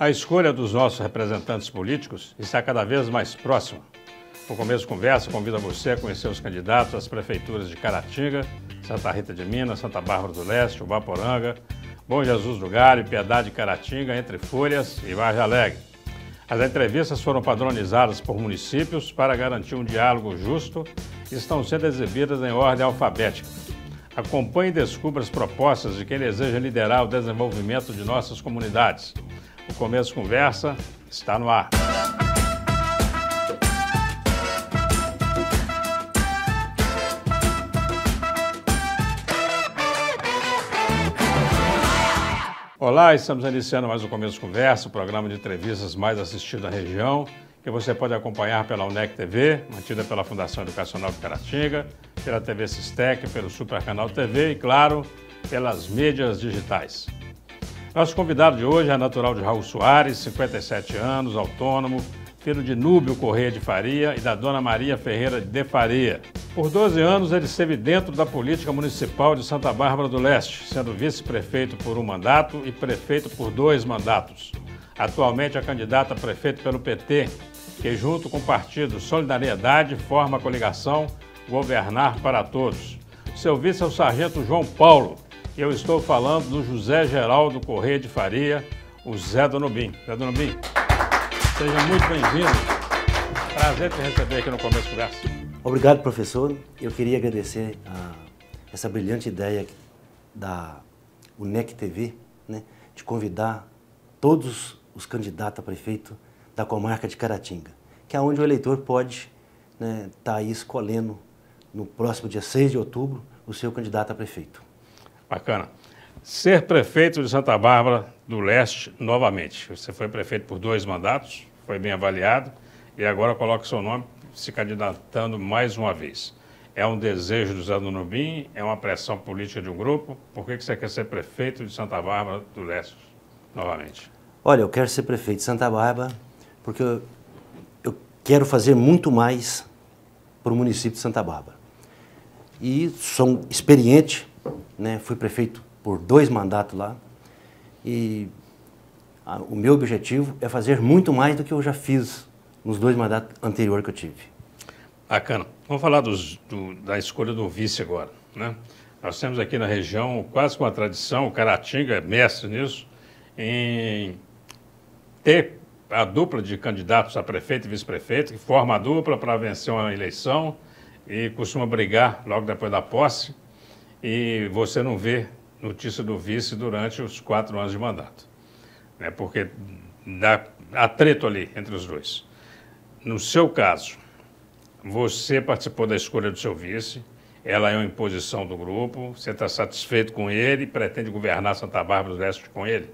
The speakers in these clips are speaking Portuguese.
A escolha dos nossos representantes políticos está cada vez mais próxima. No começo de conversa, convido a você a conhecer os candidatos às prefeituras de Caratinga, Santa Rita de Minas, Santa Bárbara do Leste, Ubaporanga, Bom Jesus do Galho, Piedade Caratinga, Entre Folhas e Vargem Alegre. As entrevistas foram padronizadas por municípios para garantir um diálogo justo e estão sendo exibidas em ordem alfabética. Acompanhe e descubra as propostas de quem deseja liderar o desenvolvimento de nossas comunidades. O Começo Conversa está no ar. Olá, estamos iniciando mais um Começo Conversa, o programa de entrevistas mais assistido da região, que você pode acompanhar pela UNEC TV, mantida pela Fundação Educacional de Caratinga, pela TV Sistec, pelo Super Canal TV e, claro, pelas mídias digitais. Nosso convidado de hoje é natural de Raul Soares, 57 anos, autônomo, filho de Núbio Correia de Faria e da dona Maria Ferreira de Faria. Por 12 anos, ele esteve dentro da política municipal de Santa Bárbara do Leste, sendo vice-prefeito por um mandato e prefeito por dois mandatos. Atualmente é candidato a prefeito pelo PT, que junto com o partido Solidariedade forma a coligação Governar para Todos. Seu vice é o sargento João Paulo, eu estou falando do José Geraldo Correia de Faria, o Zé Donobim. Zé Donobim, seja muito bem-vindo. Prazer te receber aqui no Começo Conversa. Obrigado, professor. Eu queria agradecer a ah, essa brilhante ideia da UNEC TV, né, de convidar todos os candidatos a prefeito da comarca de Caratinga, que é onde o eleitor pode estar né, tá aí escolhendo no próximo dia 6 de outubro o seu candidato a prefeito. Bacana. Ser prefeito de Santa Bárbara do Leste novamente. Você foi prefeito por dois mandatos, foi bem avaliado e agora coloca seu nome se candidatando mais uma vez. É um desejo do Zé Nubim? É uma pressão política de um grupo? Por que você quer ser prefeito de Santa Bárbara do Leste novamente? Olha, eu quero ser prefeito de Santa Bárbara porque eu, eu quero fazer muito mais para o município de Santa Bárbara. E sou experiente né? Fui prefeito por dois mandatos lá e a, o meu objetivo é fazer muito mais do que eu já fiz nos dois mandatos anteriores que eu tive. Bacana. Vamos falar dos, do, da escolha do vice agora, né? Nós temos aqui na região quase com a tradição, o Caratinga é mestre nisso, em ter a dupla de candidatos a prefeito e vice-prefeito, que forma a dupla para vencer uma eleição e costuma brigar logo depois da posse e você não vê notícia do vice durante os quatro anos de mandato, né? porque dá, há ali entre os dois. No seu caso, você participou da escolha do seu vice, ela é uma imposição do grupo, você está satisfeito com ele, e pretende governar Santa Bárbara do Oeste com ele?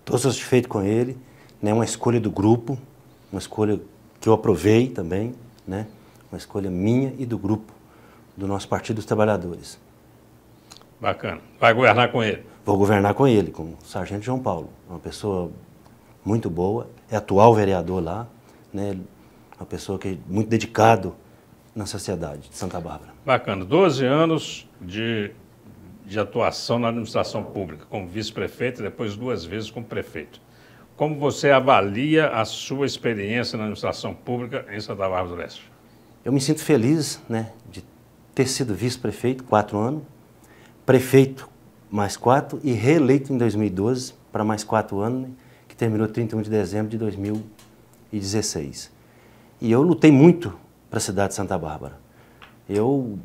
Estou satisfeito com ele, né? uma escolha do grupo, uma escolha que eu aprovei também, né? uma escolha minha e do grupo, do nosso Partido dos Trabalhadores. Bacana. Vai governar com ele? Vou governar com ele, com o Sargento João Paulo. Uma pessoa muito boa, é atual vereador lá, né? uma pessoa que é muito dedicado na sociedade de Santa Bárbara. Bacana. 12 anos de, de atuação na administração pública, como vice-prefeito e depois duas vezes como prefeito. Como você avalia a sua experiência na administração pública em Santa Bárbara do Leste? Eu me sinto feliz né, de ter sido vice-prefeito quatro anos, prefeito mais quatro e reeleito em 2012 para mais quatro anos, que terminou 31 de dezembro de 2016. E eu lutei muito para a cidade de Santa Bárbara. Eu,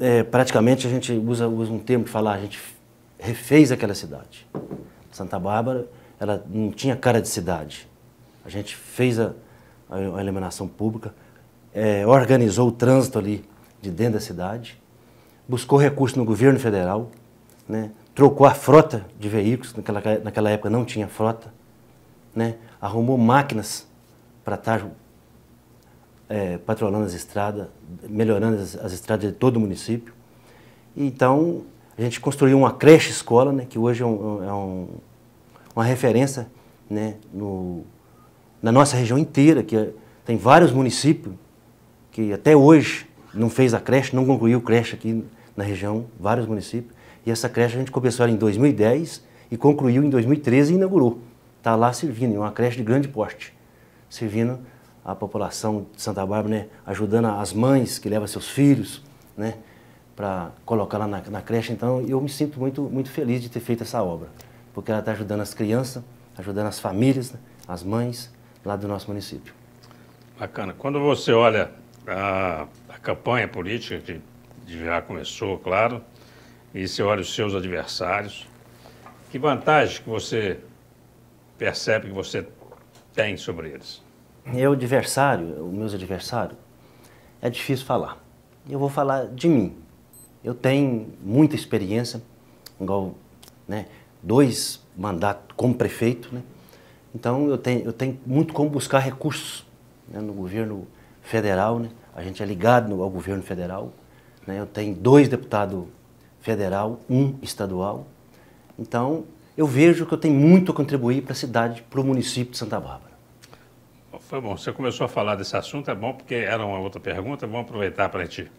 é, praticamente, a gente usa, usa um termo de falar, a gente refez aquela cidade. Santa Bárbara, ela não tinha cara de cidade. A gente fez a, a, a pública, é, organizou o trânsito ali de dentro da cidade, buscou recurso no governo federal, né? trocou a frota de veículos, naquela, naquela época não tinha frota, né? arrumou máquinas para estar tá, é, patrolando as estradas, melhorando as, as, estradas de todo o município. Então, a gente construiu uma creche-escola, né? que hoje é, um, é um, uma referência né? no, na nossa região inteira, que é, tem vários municípios que até hoje não fez a creche, não concluiu creche aqui na região, vários municípios. E essa creche a gente começou ela em 2010 e concluiu em 2013 e inaugurou. Está lá servindo, é uma creche de grande porte, servindo a população de Santa Bárbara, né? ajudando as mães que levam seus filhos né? para colocar lá na, na, creche. Então eu me sinto muito, muito feliz de ter feito essa obra, porque ela está ajudando as crianças, ajudando as famílias, né? as mães lá do nosso município. Bacana. Quando você olha a, a campanha política de já começou, claro, e você olha os seus adversários. Que vantagem que você percebe que você tem sobre eles? Meu adversário, os meus adversários, é difícil falar. Eu vou falar de mim. Eu tenho muita experiência, igual, né, dois mandatos como prefeito, né? Então eu tenho, eu tenho muito como buscar recursos né, no governo federal, né? A gente é ligado ao governo federal, né? Eu tenho dois deputados federal, um estadual. Então, eu vejo que eu tenho muito a contribuir para a cidade, para o município de Santa Bárbara. Foi bom. Você começou a falar desse assunto, é bom, porque era uma outra pergunta. Vamos aproveitar para a gente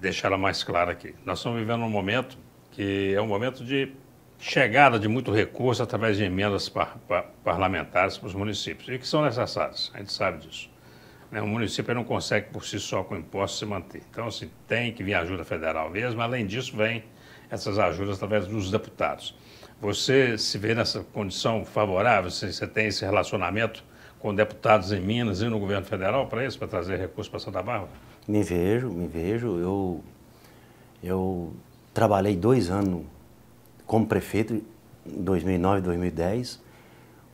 deixar ela mais clara aqui. Nós estamos vivendo um momento que é um momento de chegada de muito recurso através de emendas par, par, parlamentares para os municípios, e que são necessárias, a gente sabe disso. Né? O município não consegue por si só com impostos se manter. Então, assim, tem que vir ajuda federal mesmo. Além disso, vem essas ajudas através dos deputados. Você se vê nessa condição favorável? Você, você tem esse relacionamento com deputados em Minas e no governo federal para isso, para trazer recursos para Santa Bárbara? Me vejo, me vejo. Eu, eu trabalhei dois anos como prefeito, em 2009 2010.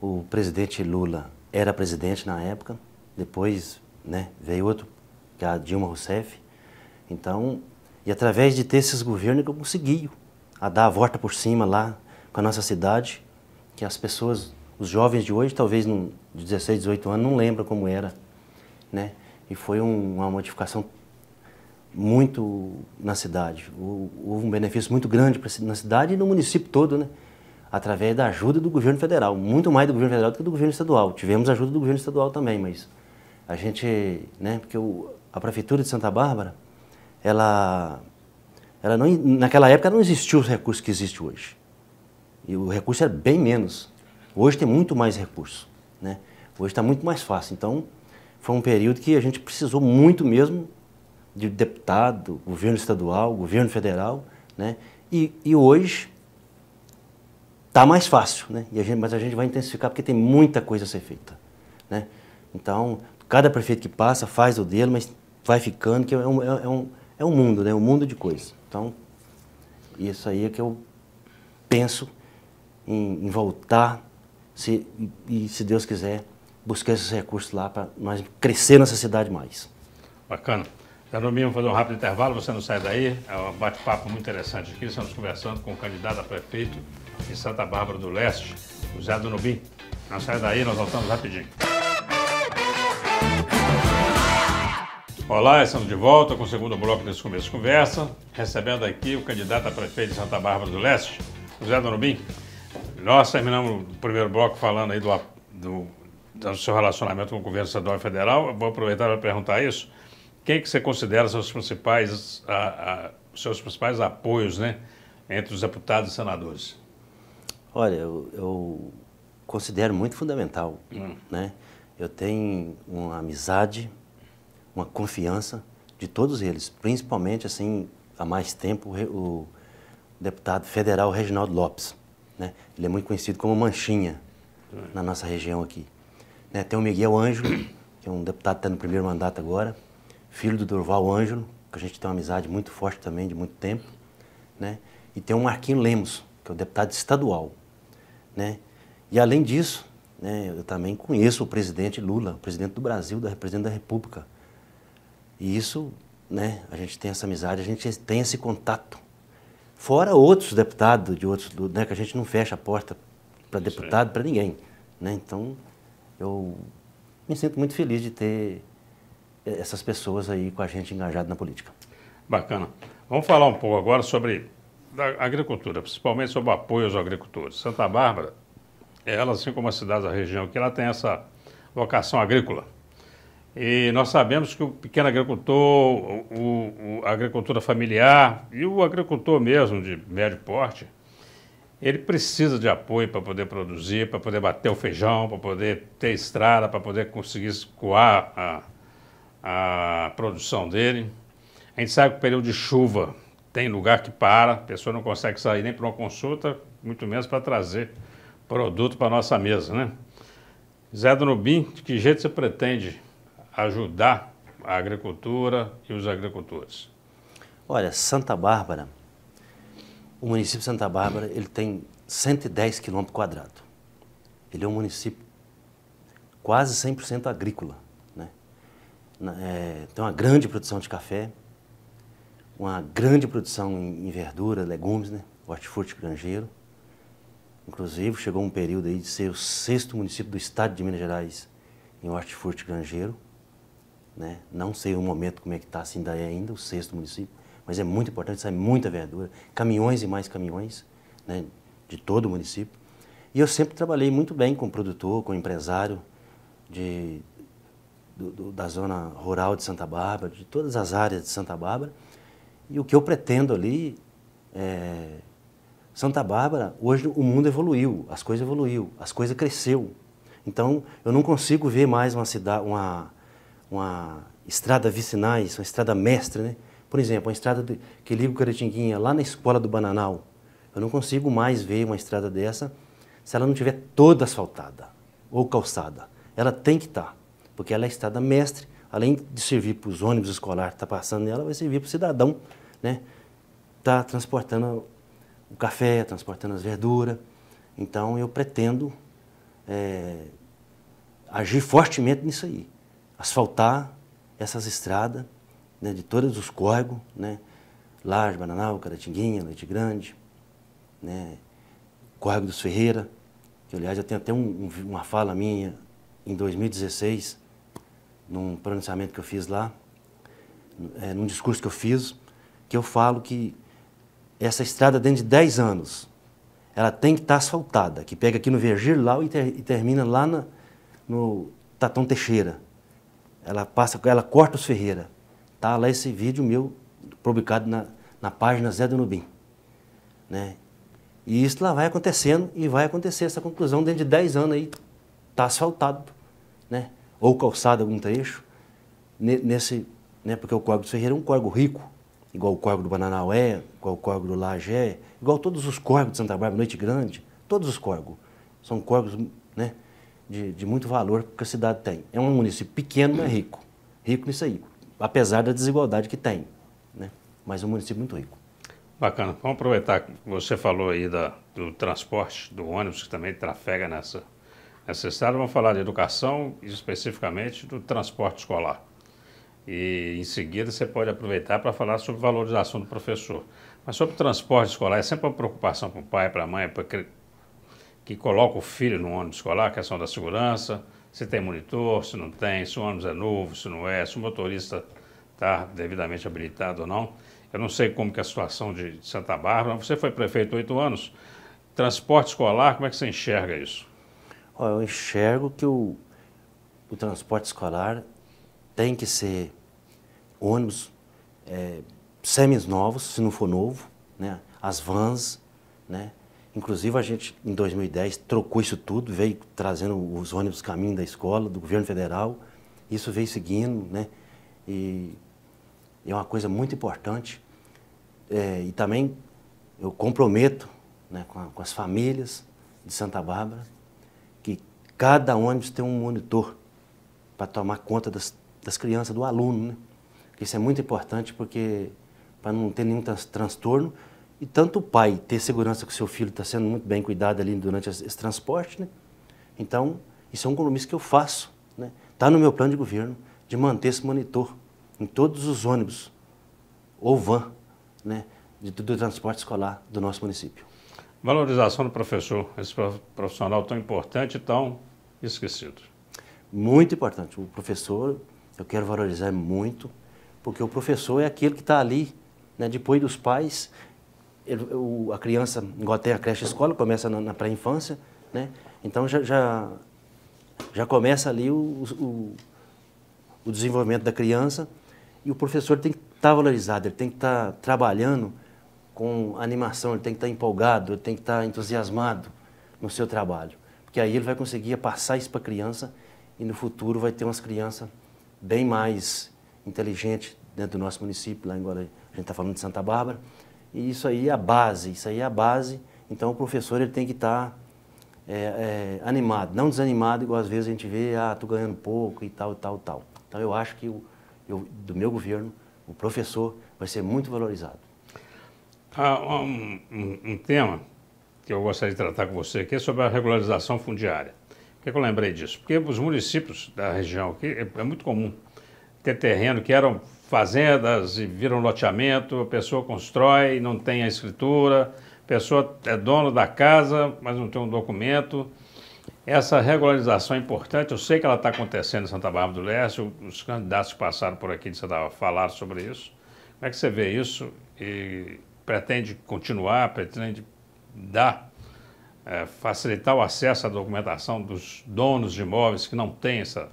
O presidente Lula era presidente na época, depois né? Veio outro, que é a Dilma Rousseff. Então, e através de ter esses governos que eu consegui a dar a volta por cima lá com a nossa cidade, que as pessoas, os jovens de hoje, talvez de 16, 18 anos, não lembram como era, né? E foi um, uma modificação muito na cidade. Houve um benefício muito grande na cidade e no município todo, né? Através da ajuda do governo federal, muito mais do governo federal do que do governo estadual. Tivemos ajuda do governo estadual também, mas a gente, né, porque o, a prefeitura de Santa Bárbara, ela, ela não, naquela época não existiu os recursos que existe hoje. E o recurso era bem menos. Hoje tem muito mais recurso, né? Hoje está muito mais fácil. Então, foi um período que a gente precisou muito mesmo de deputado, governo estadual, governo federal, né? E, e hoje está mais fácil, né? A gente, mas a gente vai intensificar porque tem muita coisa a ser feita, né? Então, Cada prefeito que passa faz o dele, mas vai ficando, que é um, é, é um, é um mundo, né? um mundo de coisas. Então, isso aí é que eu penso em, em voltar, se, e, se Deus quiser, buscar esses recursos lá para nós crescer nessa cidade mais. Bacana. Janominho, vamos fazer um rápido intervalo, você não sai daí. É um bate-papo muito interessante aqui. Estamos conversando com o candidato a prefeito em Santa Bárbara do Leste, José Danubim. Não sai daí, nós voltamos rapidinho. Olá, estamos de volta com o segundo bloco desse começo de conversa, recebendo aqui o candidato a prefeito de Santa Bárbara do Leste, José Norubim. Nós terminamos o primeiro bloco falando aí do, do, do seu relacionamento com o governo estadual e federal. Eu vou aproveitar para perguntar isso. Quem é que você considera seus principais, a, a, seus principais apoios né, entre os deputados e senadores? Olha, eu, eu considero muito fundamental. Hum. Né? Eu tenho uma amizade uma confiança de todos eles, principalmente assim há mais tempo o deputado federal Reginaldo Lopes, né? Ele é muito conhecido como Manchinha na nossa região aqui. Né? Tem o Miguel Ângelo, que é um deputado que está no primeiro mandato agora, filho do Durval Ângelo, que a gente tem uma amizade muito forte também de muito tempo, né? E tem o Marquinho Lemos, que é o deputado estadual, né? E além disso, né, eu também conheço o presidente Lula, o presidente do Brasil, da presidente da República. E isso, né, a gente tem essa amizade, a gente tem esse contato. Fora outros deputados de outros, né, que a gente não fecha a porta para deputado, é. para ninguém. Né? Então, eu me sinto muito feliz de ter essas pessoas aí com a gente engajado na política. Bacana. Vamos falar um pouco agora sobre a agricultura, principalmente sobre o apoio aos agricultores. Santa Bárbara, é ela, assim como as cidades da região, que ela tem essa vocação agrícola. E nós sabemos que o pequeno agricultor, o, o, a agricultura familiar e o agricultor mesmo de médio porte, ele precisa de apoio para poder produzir, para poder bater o feijão, para poder ter estrada, para poder conseguir escoar a, a produção dele. A gente sabe que o período de chuva tem lugar que para, a pessoa não consegue sair nem para uma consulta, muito menos para trazer produto para a nossa mesa, né? Zé do Nubim, de que jeito você pretende ajudar a agricultura e os agricultores? Olha, Santa Bárbara, o município de Santa Bárbara, ele tem 110 quilômetros quadrados. Ele é um município quase 100% agrícola. Né? É, tem uma grande produção de café, uma grande produção em, verdura, legumes, né? hortifruti granjeiro. Inclusive, chegou um período aí de ser o sexto município do estado de Minas Gerais em hortifruti granjeiro. Né? Não sei o momento como é que está assim daí é ainda, o sexto município, mas é muito importante, sai muita verdura, caminhões e mais caminhões né? de todo o município. E eu sempre trabalhei muito bem com produtor, com empresário de, do, do, da zona rural de Santa Bárbara, de todas as áreas de Santa Bárbara. E o que eu pretendo ali é... Santa Bárbara, hoje o mundo evoluiu, as coisas evoluiu, as coisas cresceu. Então, eu não consigo ver mais uma cidade, uma uma estrada vicinais, uma estrada mestre, né? Por exemplo, uma estrada de, que liga o Caratinguinha lá na escola do Bananal. Eu não consigo mais ver uma estrada dessa se ela não tiver toda asfaltada ou calçada. Ela tem que estar, tá, porque ela é estrada mestre. Além de servir para os ônibus escolares que estão tá passando nela, vai servir para o cidadão, né? Está transportando o café, transportando as verduras. Então eu pretendo é, agir fortemente nisso aí asfaltar essas estradas né, de todos os córregos, né, Laje, Bananal, Caratinguinha, Leite Grande, né, Córrego dos Ferreira, que aliás eu tenho até um, uma fala minha em 2016, num pronunciamento que eu fiz lá, é, num discurso que eu fiz, que eu falo que essa estrada dentro de 10 anos, ela tem que estar tá asfaltada, que pega aqui no Vergir lá e, ter, e termina lá na, no Tatão Teixeira ela passa, ela corta os Ferreira. Tá lá esse vídeo meu publicado na, na página Zé do Nubim. Né? E isso lá vai acontecendo e vai acontecer essa conclusão dentro de 10 anos aí. Está asfaltado, né? ou calçado algum trecho, nesse, né? porque o Corgo do Ferreira é um Corgo rico, igual o Corgo do é igual o Corgo do Lagé, igual todos os Corgos de Santa Bárbara, Noite Grande, todos os Corgos São Corgos de, de muito valor que a cidade tem. É um município pequeno, mas é rico. Rico nisso aí, apesar da desigualdade que tem. Né? Mas é um município muito rico. Bacana. Vamos aproveitar que você falou aí da, do transporte, do ônibus, que também trafega nessa, nessa estrada. Vamos falar de educação e especificamente do transporte escolar. E em seguida você pode aproveitar para falar sobre valorização do professor. Mas sobre o transporte escolar, é sempre uma preocupação para o pai, para a mãe, para que coloca o filho no ônibus escolar, questão da segurança, se tem monitor, se não tem, se o ônibus é novo, se não é, se o motorista está devidamente habilitado ou não. Eu não sei como que é a situação de Santa Bárbara. Você foi prefeito oito anos. Transporte escolar, como é que você enxerga isso? eu enxergo que o, o transporte escolar tem que ser ônibus é, semis novos, se não for novo, né? as vans, né? Inclusive, a gente, em 2010, trocou isso tudo, veio trazendo os ônibus caminho da escola, do governo federal. Isso veio seguindo, né? E é uma coisa muito importante. É, e também eu comprometo né, com, a, com as famílias de Santa Bárbara que cada ônibus tem um monitor para tomar conta das, das crianças, do aluno, né? Isso é muito importante porque para não ter nenhum transtorno, e tanto o pai ter segurança que o seu filho está sendo muito bem cuidado ali durante esse transporte, né? Então, isso é um compromisso que eu faço, né? Está no meu plano de governo de manter esse monitor em todos os ônibus ou van, né? De, do transporte escolar do nosso município. Valorização do professor, esse profissional tão importante e tão esquecido. Muito importante. O professor, eu quero valorizar muito, porque o professor é aquele que está ali, né, depois dos pais, ele, o, a criança, igual até a creche escola, começa na, na pré-infância, né? Então já, já, já, começa ali o, o, o desenvolvimento da criança e o professor tem que estar tá valorizado, ele tem que estar tá trabalhando com animação, ele tem que estar tá empolgado, ele tem que estar tá entusiasmado no seu trabalho. Porque aí ele vai conseguir passar isso para a criança e no futuro vai ter umas crianças bem mais inteligentes dentro do nosso município, lá em Guarani. A gente está falando de Santa Bárbara. E isso aí é a base, isso aí é a base. Então o professor ele tem que estar tá, é, é, animado, não desanimado, igual às vezes a gente vê, ah, estou ganhando pouco e tal, e tal, e tal. Então eu acho que o, eu, do meu governo, o professor vai ser muito valorizado. Ah, um, um, tema que eu gostaria de tratar com você aqui é sobre a regularização fundiária. Por que, que eu lembrei disso? Porque os municípios da região aqui, é, é muito comum ter terreno que eram fazendas e viram loteamento, a pessoa constrói, não tem a escritura, a pessoa é dono da casa, mas não tem um documento. Essa regularização é importante, eu sei que ela está acontecendo em Santa Bárbara do Leste, os candidatos que passaram por aqui de Santa Bárbara falaram sobre isso. Como é que você vê isso e pretende continuar, pretende dar, é, facilitar o acesso à documentação dos donos de imóveis que não têm essa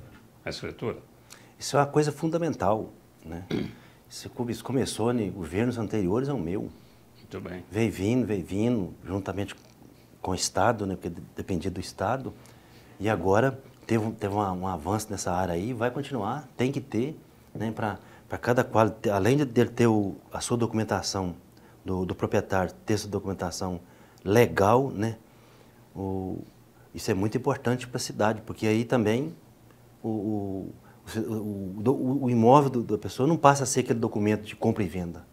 escritura? Isso é uma coisa fundamental. Né? Esse isso começou em né, governos anteriores ao meu. Muito bem. Veio vindo, veio vindo, juntamente com o Estado, né, porque dependia do Estado. E agora teve, teve uma, um avanço nessa área aí, vai continuar, tem que ter, né, para cada qual, além de ele ter o, a sua documentação, do, do proprietário ter essa documentação legal, né, o, isso é muito importante para a cidade, porque aí também o, o o, o, o imóvel do, da pessoa não passa a ser aquele documento de compra e venda.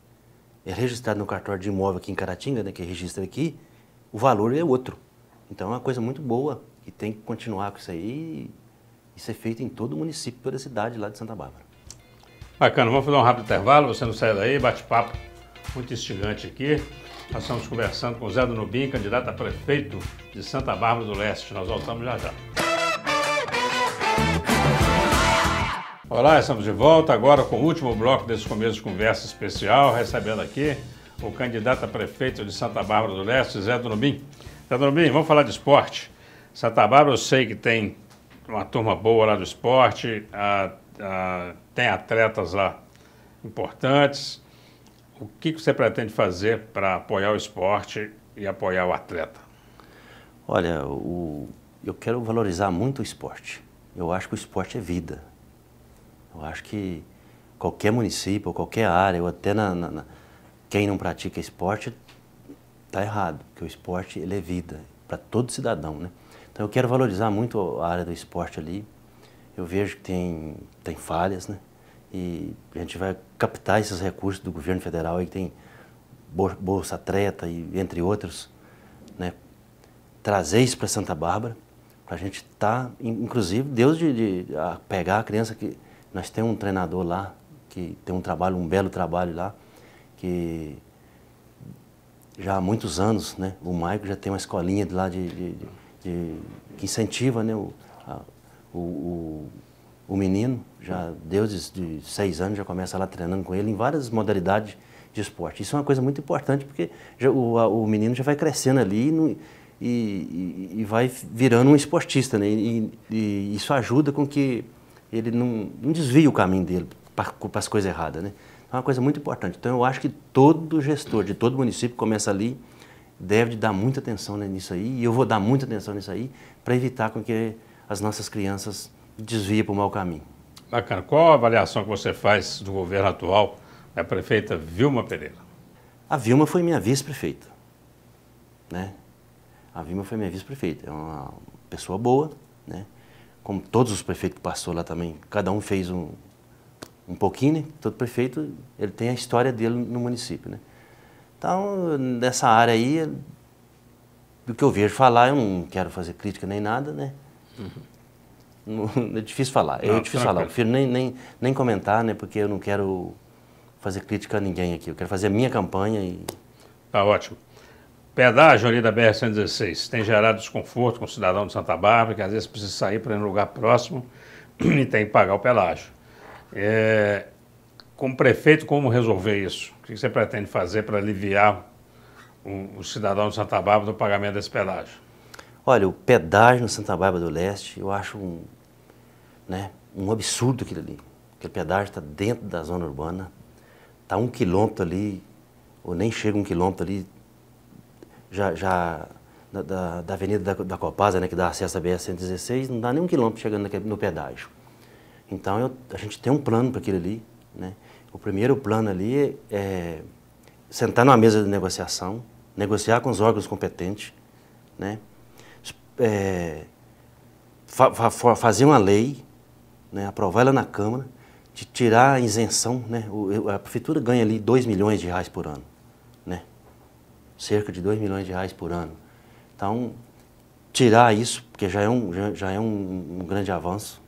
É registrado no cartório de imóvel aqui em Caratinga, né, que é registra aqui, o valor é outro. Então é uma coisa muito boa e tem que continuar com isso aí. e ser feito em todo o município, toda a cidade lá de Santa Bárbara. Bacana, vamos fazer um rápido intervalo, você não sai daí, bate-papo muito instigante aqui. Nós estamos conversando com o Zé do Nubim, candidato a prefeito de Santa Bárbara do Leste. Nós voltamos já já. Olá, estamos de volta agora com o último bloco desse começo de conversa especial, recebendo aqui o candidato a prefeito de Santa Bárbara do Leste, Zé Donobim. Zé Donobim, vamos falar de esporte. Santa Bárbara eu sei que tem uma turma boa lá do esporte, a, a, tem atletas lá importantes. O que você pretende fazer para apoiar o esporte e apoiar o atleta? Olha, o, eu quero valorizar muito o esporte. Eu acho que o esporte é vida. Eu acho que qualquer município, qualquer área, ou até na, na, na quem não pratica esporte, está errado, porque o esporte ele é vida para todo cidadão. Né? Então eu quero valorizar muito a área do esporte ali. Eu vejo que tem, tem falhas, né? E a gente vai captar esses recursos do governo federal aí que tem Bolsa Treta e entre outros, né? Trazer isso para Santa Bárbara, para a gente estar, tá, inclusive, Deus de, de a pegar a criança que nós temos um treinador lá, que tem um trabalho, um belo trabalho lá, que já há muitos anos, né? O Maico já tem uma escolinha de lá de, de, de que incentiva né, o, a, o, o, o, menino. Já deuses de seis anos já começa lá treinando com ele em várias modalidades de esporte. Isso é uma coisa muito importante porque já, o, a, o menino já vai crescendo ali e, e, e, e vai virando um esportista, né? e isso ajuda com que ele não, não desvia o caminho dele para, para as coisas erradas, né? Então, é uma coisa muito importante. Então eu acho que todo gestor de todo município começa ali deve dar muita atenção né, nisso aí e eu vou dar muita atenção nisso aí para evitar com que as nossas crianças desviem para o mau caminho. Bacana. Qual a avaliação que você faz do governo atual da prefeita Vilma Pereira? A Vilma foi minha vice-prefeita, né? A Vilma foi minha vice-prefeita. É uma pessoa boa, né? como todos os prefeitos que passou lá também, cada um fez um, um pouquinho, né? Todo prefeito, ele tem a história dele no município, né? Então, nessa área aí, do que eu vejo falar, eu não quero fazer crítica nem nada, né? Uhum. é difícil falar, é não, é difícil falar. Eu prefiro nem, nem, nem comentar, né? Porque eu não quero fazer crítica a ninguém aqui. Eu quero fazer a minha campanha e... Tá ótimo. Pedágio ali da BR-116 tem gerado desconforto com o cidadão de Santa Bárbara, que às vezes precisa sair para um lugar próximo e tem que pagar o pedágio. É, como prefeito, como resolver isso? O que você pretende fazer para aliviar o, o, cidadão de Santa Bárbara do pagamento desse pedágio? Olha, o pedágio no Santa Bárbara do Leste, eu acho um, né, um absurdo aquilo ali. Aquele pedágio está dentro da zona urbana, está um quilômetro ali, ou nem chega um quilômetro ali, já, já da, da, avenida da, da, Copasa, né, que dá acesso à BR-116, não dá nem um quilômetro chegando no pedágio. Então, eu, a gente tem um plano para aquilo ali. Né? O primeiro plano ali é, é sentar numa mesa de negociação, negociar com os órgãos competentes, né? É, fa fa fazer uma lei, né? aprovar ela na Câmara, de tirar a isenção. Né? O, a Prefeitura ganha ali 2 milhões de reais por ano cerca de 2 milhões de reais por ano. Então, tirar isso, porque já é um, já, já é um, um, grande avanço,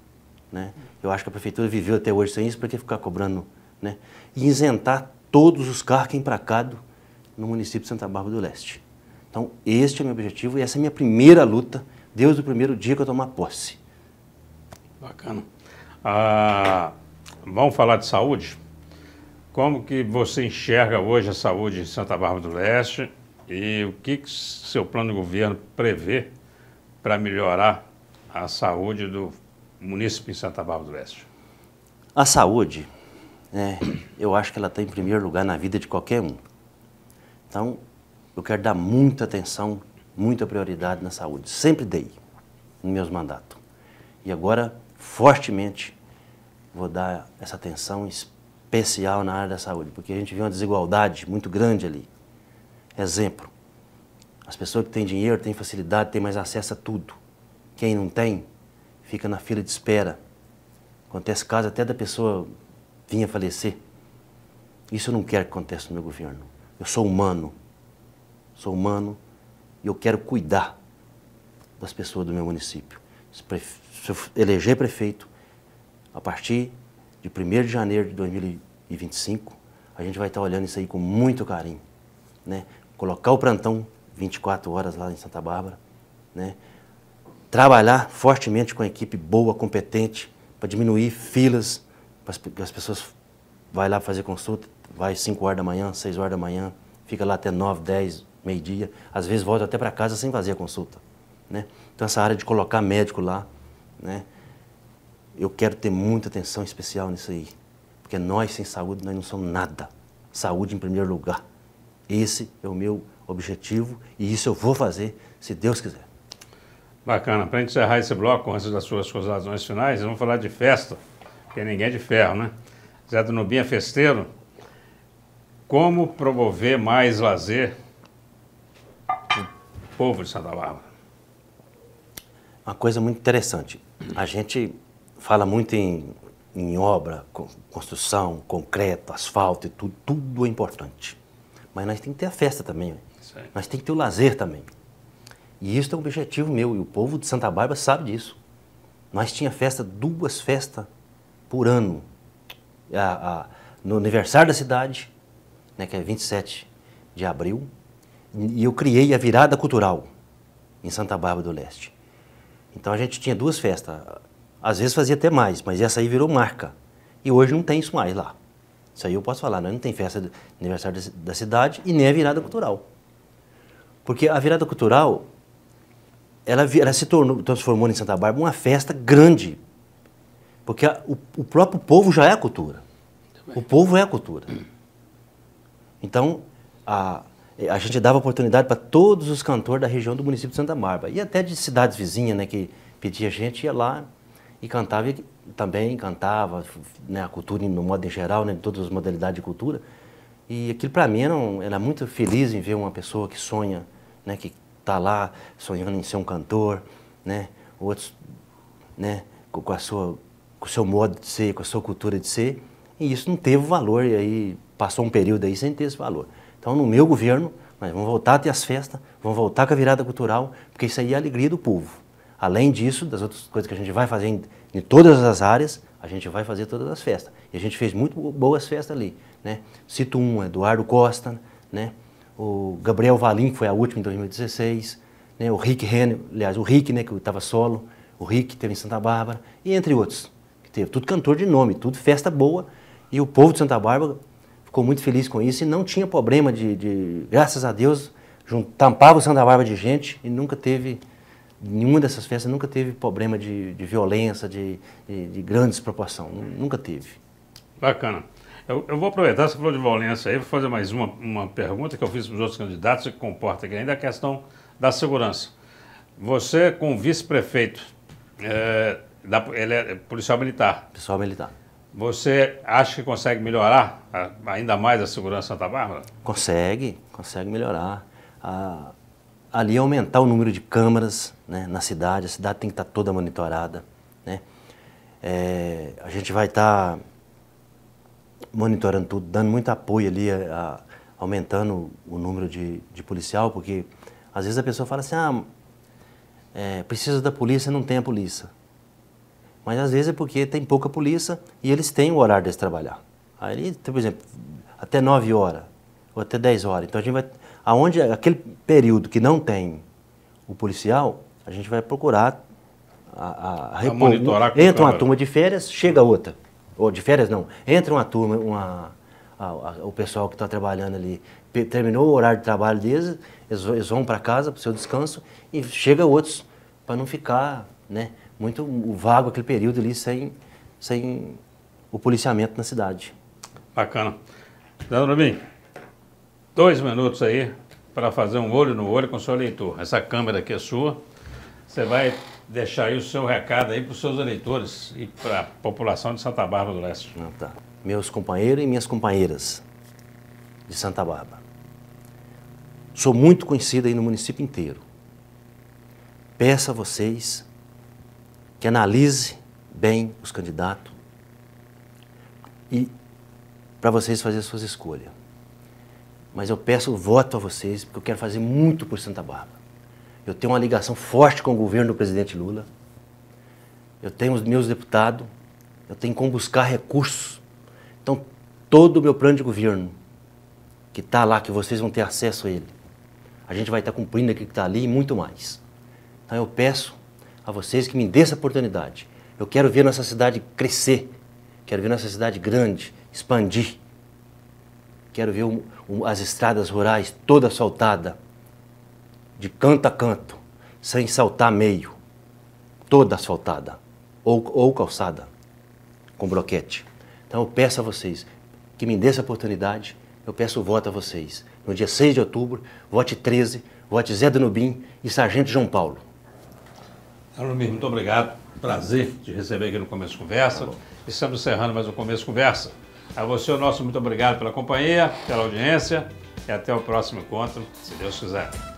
né? Eu acho que a prefeitura viveu até hoje sem isso, para que ficar cobrando, né? E isentar todos os carros que é empracados no município de Santa Bárbara do Leste. Então, este é meu objetivo e essa é minha primeira luta, desde o primeiro dia que eu tomar posse. Bacana. Ah, vamos falar de saúde? Como que você enxerga hoje a saúde de Santa Bárbara do Leste e o que, que seu plano de governo prevê para melhorar a saúde do município em Santa Bárbara do Leste? A saúde, né, eu acho que ela está em primeiro lugar na vida de qualquer um. Então, eu quero dar muita atenção, muita prioridade na saúde. Sempre dei nos meus mandatos. E agora, fortemente, vou dar essa atenção especial especial na área da saúde, porque a gente vê uma desigualdade muito grande ali. Exemplo, as pessoas que têm dinheiro têm facilidade, têm mais acesso a tudo. Quem não tem, fica na fila de espera. Acontece caso até da pessoa vir a falecer. Isso eu não quero que aconteça no meu governo. Eu sou humano. Sou humano e eu quero cuidar das pessoas do meu município. Se, Se eu eleger prefeito, a partir de 1 de janeiro de 2020, e 25, a gente vai estar olhando isso aí com muito carinho. Né? Colocar o plantão 24 horas lá em Santa Bárbara, né? trabalhar fortemente com a equipe boa, competente, para diminuir filas, para que as pessoas vai lá fazer consulta, vai 5 horas da manhã, 6 horas da manhã, fica lá até 9, 10, meio-dia, às vezes volta até para casa sem fazer a consulta. Né? Então essa área de colocar médico lá, né? eu quero ter muita atenção especial nisso aí. Porque nós, sem saúde, nós não somos nada. Saúde em primeiro lugar. Esse é o meu objetivo e isso eu vou fazer, se Deus quiser. Bacana. Para encerrar esse bloco, antes das suas considerações finais, vamos falar de festa, porque ninguém é de ferro, né? Zé do Nubinha festeiro. Como promover mais lazer o povo de Santa Bárbara? Uma coisa muito interessante. A gente fala muito em em obra, construção, concreto, asfalto e tudo, tudo é importante. Mas nós temos que ter a festa também, né? nós temos que ter o lazer também. E isso é um objetivo meu, e o povo de Santa Bárbara sabe disso. Nós tinha festa, duas festas por ano. A, a, no aniversário da cidade, né, que é 27 de abril, e eu criei a virada cultural em Santa Bárbara do Leste. Então a gente tinha duas festas, às vezes fazia até mais, mas essa aí virou marca. E hoje não tem isso mais lá. Isso aí eu posso falar, né? não tem festa de aniversário da cidade e nem a virada cultural. Porque a virada cultural, ela, ela se tornou, transformou em Santa Bárbara uma festa grande. Porque a, o, o, próprio povo já é a cultura. O povo é a cultura. Então, a, a gente dava oportunidade para todos os cantores da região do município de Santa Bárbara. E até de cidades vizinhas, né, que pedia gente, ia lá, e cantava e também, cantava, né, a cultura no modo em geral, né, todas as modalidades de cultura. E aquilo para mim era, um, era, muito feliz em ver uma pessoa que sonha, né, que está lá sonhando em ser um cantor, né, outros, né, com, a sua, com o seu modo de ser, com a sua cultura de ser. E isso não teve valor, e aí passou um período aí sem ter esse valor. Então, no meu governo, nós vamos voltar a ter as festas, vamos voltar com a virada cultural, porque isso aí é a alegria do povo. Além disso, das outras coisas que a gente vai fazer em, em todas as áreas, a gente vai fazer todas as festas. E a gente fez muito boas festas ali. Né? Cito um, Eduardo Costa, né? o Gabriel Valim, que foi a última em 2016, né? o Rick Renner, aliás, o Rick, né, que estava solo, o Rick teve em Santa Bárbara, e entre outros. Que teve tudo cantor de nome, tudo festa boa. E o povo de Santa Bárbara ficou muito feliz com isso e não tinha problema de, de graças a Deus, tampava o Santa Bárbara de gente e nunca teve nenhuma dessas festas nunca teve problema de, de violência, de, de, de grandes nunca teve. Bacana. Eu, eu, vou aproveitar, você falou de violência aí, vou fazer mais uma, uma pergunta que eu fiz para os outros candidatos, que comporta aqui ainda a questão da segurança. Você, com vice-prefeito, é, ele é policial militar. Policial militar. Você acha que consegue melhorar ainda mais a segurança em Santa Bárbara? Consegue, consegue melhorar. A, ali é aumentar o número de câmaras né, na cidade, a cidade tem que estar toda monitorada. Né? É, a gente vai estar monitorando tudo, dando muito apoio ali, a, a, aumentando o número de, de policial, porque às vezes a pessoa fala assim, ah, é, precisa da polícia, não tem a polícia. Mas às vezes é porque tem pouca polícia e eles têm o horário deles trabalhar. Aí, por exemplo, até 9 horas, ou até 10 horas. Então a gente vai aonde aquele período que não tem o policial, a gente vai procurar a, a, a repor. monitorar. Entra uma turma de férias, chega outra. Ou de férias não, entra uma turma, uma, a, o pessoal que está trabalhando ali terminou o horário de trabalho deles, eles, eles vão para casa para o seu descanso e chega outros para não ficar, né, muito vago aquele período ali sem sem o policiamento na cidade. Bacana. Dando bem dois minutos aí para fazer um olho no olho com o seu eleitor. Essa câmera aqui é sua. Você vai deixar aí o seu recado aí para os seus eleitores e para a população de Santa Bárbara do Leste. Ah, tá. Meus companheiros e minhas companheiras de Santa Bárbara. Sou muito conhecido aí no município inteiro. Peço a vocês que analise bem os candidatos e para vocês fazerem suas escolhas mas eu peço voto a vocês, porque eu quero fazer muito por Santa Bárbara. Eu tenho uma ligação forte com o governo do presidente Lula, eu tenho os meus deputados, eu tenho como buscar recursos. Então, todo o meu plano de governo, que está lá, que vocês vão ter acesso a ele, a gente vai estar tá cumprindo aquilo que está ali e muito mais. Então, eu peço a vocês que me dê essa oportunidade. Eu quero ver nossa cidade crescer, quero ver nossa cidade grande, expandir. Quero ver um, um, as estradas rurais toda asfaltada, de canto a canto, sem saltar meio, toda asfaltada ou, ou calçada com broquete. Então eu peço a vocês que me dê essa oportunidade, eu peço o voto a vocês. No dia 6 de outubro, vote 13, vote Zé Danubim e Sargento João Paulo. Alumir, muito obrigado. Prazer de receber aqui no Começo Conversa. Tá Estamos encerrando mais um Começo Conversa. A você, o nosso muito obrigado pela companhia, pela audiência e até o próximo encontro, se Deus quiser.